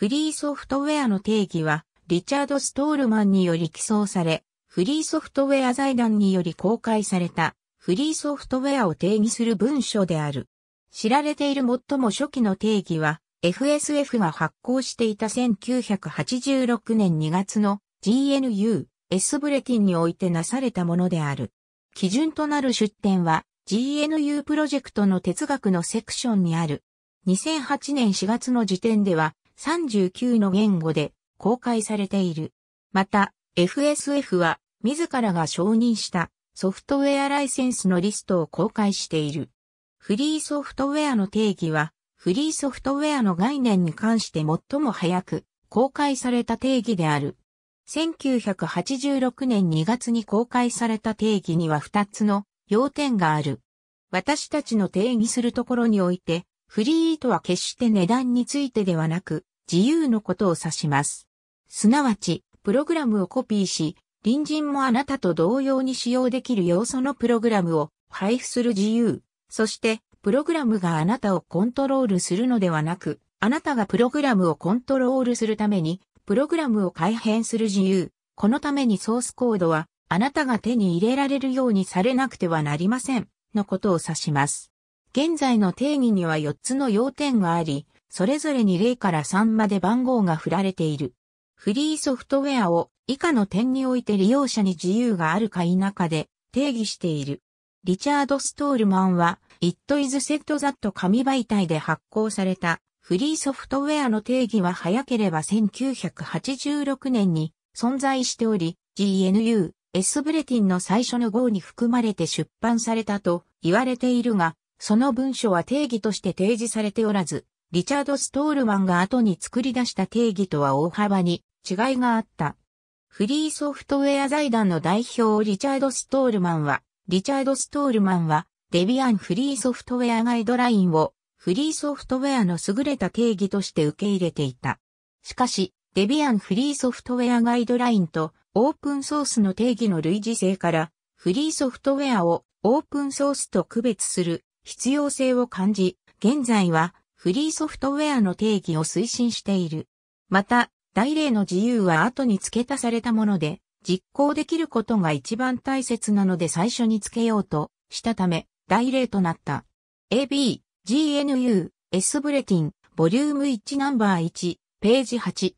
フリーソフトウェアの定義は、リチャード・ストールマンにより起草され、フリーソフトウェア財団により公開された、フリーソフトウェアを定義する文書である。知られている最も初期の定義は、FSF が発行していた1986年2月の GNU、S ブレティンにおいてなされたものである。基準となる出典は、GNU プロジェクトの哲学のセクションにある。2008年4月の時点では、39の言語で公開されている。また、FSF は自らが承認したソフトウェアライセンスのリストを公開している。フリーソフトウェアの定義は、フリーソフトウェアの概念に関して最も早く公開された定義である。1986年2月に公開された定義には2つの要点がある。私たちの定義するところにおいて、フリーとは決して値段についてではなく、自由のことを指します。すなわち、プログラムをコピーし、隣人もあなたと同様に使用できる要素のプログラムを配布する自由、そして、プログラムがあなたをコントロールするのではなく、あなたがプログラムをコントロールするために、プログラムを改変する自由。このためにソースコードは、あなたが手に入れられるようにされなくてはなりません、のことを指します。現在の定義には4つの要点があり、それぞれに0から3まで番号が振られている。フリーソフトウェアを以下の点において利用者に自由があるか否かで定義している。リチャード・ストールマンは It is said that 紙媒体で発行されたフリーソフトウェアの定義は早ければ1986年に存在しており、GNU、S ブレティンの最初の号に含まれて出版されたと言われているが、その文書は定義として提示されておらず、リチャード・ストールマンが後に作り出した定義とは大幅に違いがあった。フリーソフトウェア財団の代表リチャード・ストールマンは、リチャード・ストールマンは、デビアンフリーソフトウェアガイドラインをフリーソフトウェアの優れた定義として受け入れていた。しかし、デビアンフリーソフトウェアガイドラインとオープンソースの定義の類似性から、フリーソフトウェアをオープンソースと区別する必要性を感じ、現在はフリーソフトウェアの定義を推進している。また、大例の自由は後に付け足されたもので、実行できることが一番大切なので最初に付けようとしたため、大例となった。AB、GNU、S ブレティン、ボリューム1ナンバー1、ページ8。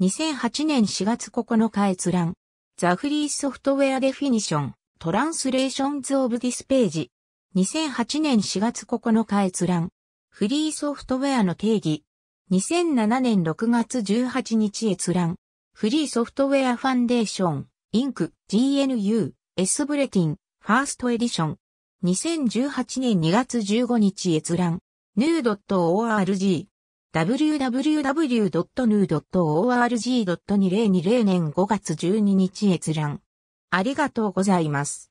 2008年4月9日閲覧。ザフリーソフトウェアデフィニション、トランスレーションズオブディスページ。2008年4月9日閲覧。フリーソフトウェアの定義。2007年6月18日閲覧。フリーソフトウェアファンデーション、インク、GNU、S ブレティン、ファーストエディション。2018年2月15日閲覧。new.org。www.new.org.2020 年5月12日閲覧。ありがとうございます。